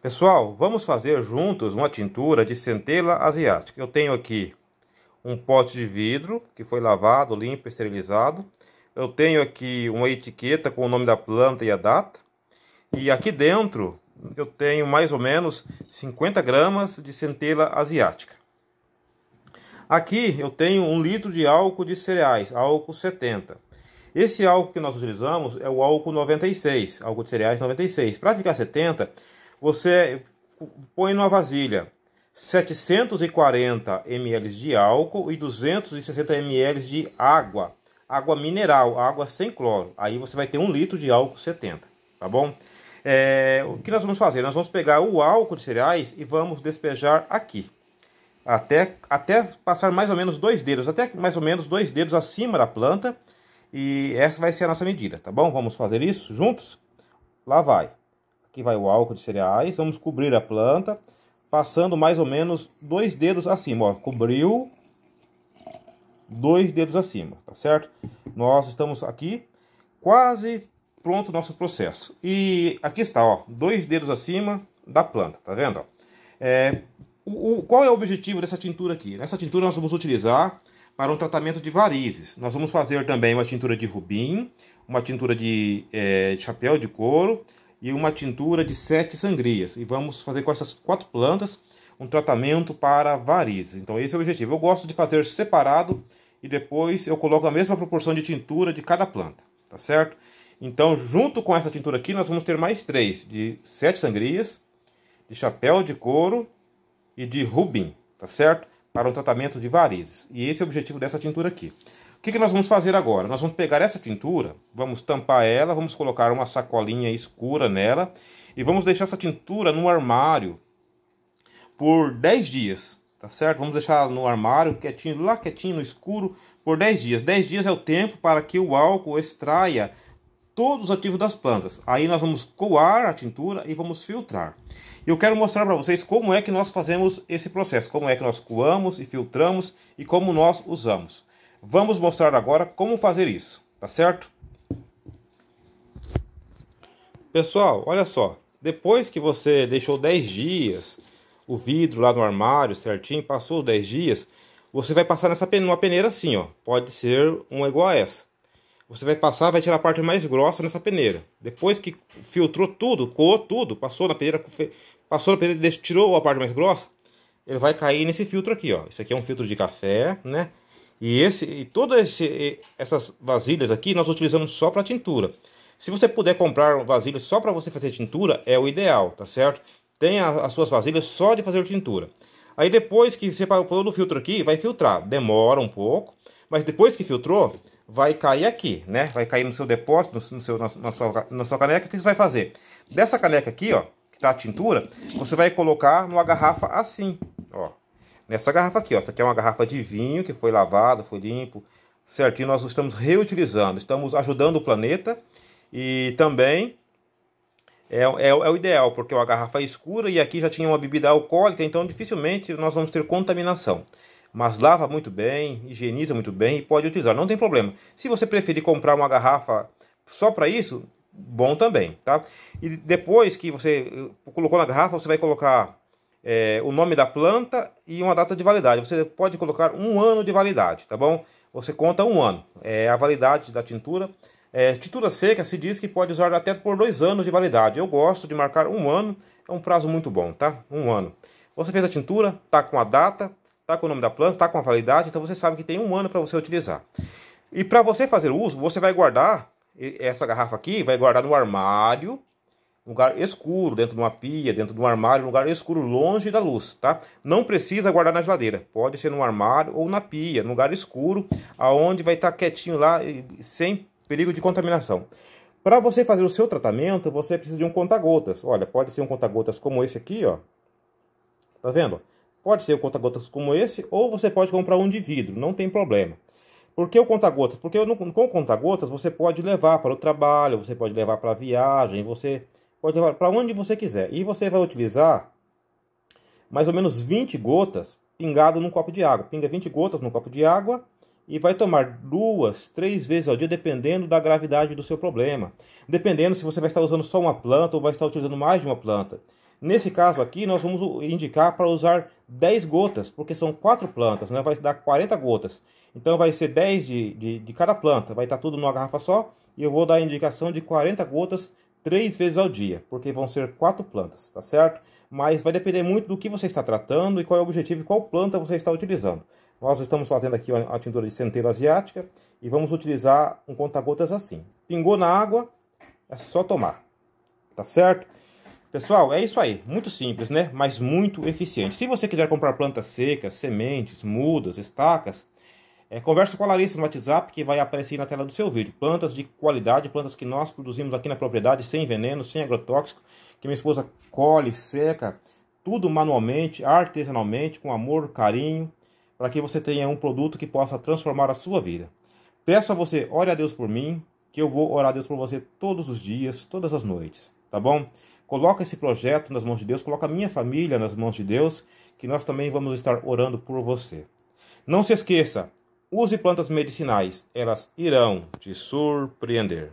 Pessoal, vamos fazer juntos uma tintura de centela asiática. Eu tenho aqui um pote de vidro que foi lavado, limpo, esterilizado. Eu tenho aqui uma etiqueta com o nome da planta e a data. E aqui dentro eu tenho mais ou menos 50 gramas de centela asiática. Aqui eu tenho um litro de álcool de cereais, álcool 70. Esse álcool que nós utilizamos é o álcool 96, álcool de cereais 96. Para ficar 70, você põe numa vasilha 740 ml de álcool e 260 ml de água, água mineral, água sem cloro. Aí você vai ter um litro de álcool 70, tá bom? É, o que nós vamos fazer? Nós vamos pegar o álcool de cereais e vamos despejar aqui. Até, até passar mais ou menos dois dedos, até mais ou menos dois dedos acima da planta. E essa vai ser a nossa medida, tá bom? Vamos fazer isso juntos? Lá vai. Aqui vai o álcool de cereais. Vamos cobrir a planta, passando mais ou menos dois dedos acima. Ó. Cobriu, dois dedos acima, tá certo? Nós estamos aqui quase pronto o nosso processo. E aqui está, ó, dois dedos acima da planta, tá vendo? Ó? É, o, o, qual é o objetivo dessa tintura aqui? Nessa tintura nós vamos utilizar para um tratamento de varizes. Nós vamos fazer também uma tintura de rubim, uma tintura de, é, de chapéu de couro, e uma tintura de sete sangrias. E vamos fazer com essas quatro plantas um tratamento para varizes. Então esse é o objetivo. Eu gosto de fazer separado e depois eu coloco a mesma proporção de tintura de cada planta, tá certo? Então junto com essa tintura aqui nós vamos ter mais três, de sete sangrias, de chapéu de couro e de rubim, tá certo? Para um tratamento de varizes. E esse é o objetivo dessa tintura aqui. O que, que nós vamos fazer agora? Nós vamos pegar essa tintura, vamos tampar ela, vamos colocar uma sacolinha escura nela e vamos deixar essa tintura no armário por 10 dias, tá certo? Vamos deixar no armário, quietinho, lá quietinho, no escuro, por 10 dias. 10 dias é o tempo para que o álcool extraia todos os ativos das plantas. Aí nós vamos coar a tintura e vamos filtrar. Eu quero mostrar para vocês como é que nós fazemos esse processo, como é que nós coamos e filtramos e como nós usamos. Vamos mostrar agora como fazer isso, tá certo? Pessoal, olha só, depois que você deixou 10 dias o vidro lá no armário certinho, passou os 10 dias, você vai passar nessa peneira, numa peneira assim, ó, pode ser uma igual a essa. Você vai passar, vai tirar a parte mais grossa nessa peneira. Depois que filtrou tudo, coou tudo, passou na peneira, passou na peneira, tirou a parte mais grossa, ele vai cair nesse filtro aqui, ó. Isso aqui é um filtro de café, né? E esse e todas essas vasilhas aqui nós utilizamos só para tintura. Se você puder comprar vasilhas só para você fazer tintura, é o ideal, tá certo? Tenha as suas vasilhas só de fazer tintura. Aí depois que separou todo o filtro aqui, vai filtrar. Demora um pouco, mas depois que filtrou, vai cair aqui, né? Vai cair no seu depósito, no seu, na, sua, na sua caneca. O que você vai fazer? Dessa caneca aqui, ó, que tá a tintura, você vai colocar numa garrafa assim, Nessa garrafa aqui, ó, essa aqui é uma garrafa de vinho que foi lavada, foi limpo, certinho. Nós estamos reutilizando, estamos ajudando o planeta e também é, é, é, o ideal, porque é uma garrafa escura e aqui já tinha uma bebida alcoólica, então dificilmente nós vamos ter contaminação. Mas lava muito bem, higieniza muito bem e pode utilizar, não tem problema. Se você preferir comprar uma garrafa só para isso, bom também, tá? E depois que você eh, colocou na garrafa, você vai colocar é, o nome da planta e uma data de validade. Você pode colocar um ano de validade, tá bom? Você conta um ano, é a validade da tintura. É, tintura seca se diz que pode usar até por dois anos de validade. Eu gosto de marcar um ano, é um prazo muito bom, tá? Um ano. Você fez a tintura, tá com a data, tá com o nome da planta, tá com a validade, então você sabe que tem um ano para você utilizar. E para você fazer uso, você vai guardar essa garrafa aqui, vai guardar no armário lugar escuro, dentro de uma pia, dentro de um armário, lugar escuro, longe da luz, tá? Não precisa guardar na geladeira, pode ser no armário ou na pia, num lugar escuro, aonde vai estar quietinho lá, sem perigo de contaminação. Para você fazer o seu tratamento, você precisa de um conta-gotas. Olha, pode ser um conta-gotas como esse aqui, ó. Tá vendo? Pode ser um conta-gotas como esse, ou você pode comprar um de vidro, não tem problema. Por que o conta-gotas? Porque com o conta-gotas você pode levar para o trabalho, você pode levar para a viagem, você pode levar para onde você quiser. E você vai utilizar mais ou menos 20 gotas pingado num copo de água. Pinga 20 gotas no copo de água e vai tomar duas, três vezes ao dia, dependendo da gravidade do seu problema. Dependendo se você vai estar usando só uma planta ou vai estar utilizando mais de uma planta. Nesse caso aqui, nós vamos indicar para usar 10 gotas, porque são quatro plantas, né? vai dar 40 gotas. Então vai ser 10 de, de, de cada planta, vai estar tudo numa garrafa só. E eu vou dar a indicação de 40 gotas três vezes ao dia, porque vão ser quatro plantas, tá certo? Mas vai depender muito do que você está tratando e qual é o objetivo e qual planta você está utilizando. Nós estamos fazendo aqui a tintura de centeira asiática e vamos utilizar um conta-gotas assim. Pingou na água, é só tomar, tá certo? Pessoal, é isso aí. Muito simples, né? Mas muito eficiente. Se você quiser comprar plantas secas, sementes, mudas, estacas, é, conversa com a Larissa no WhatsApp que vai aparecer na tela do seu vídeo. Plantas de qualidade, plantas que nós produzimos aqui na propriedade, sem veneno, sem agrotóxico, que minha esposa colhe, seca, tudo manualmente, artesanalmente, com amor, carinho, para que você tenha um produto que possa transformar a sua vida. Peço a você, ore a Deus por mim, que eu vou orar a Deus por você todos os dias, todas as noites, tá bom? Coloca esse projeto nas mãos de Deus, coloca a minha família nas mãos de Deus, que nós também vamos estar orando por você. Não se esqueça, Use plantas medicinais, elas irão te surpreender.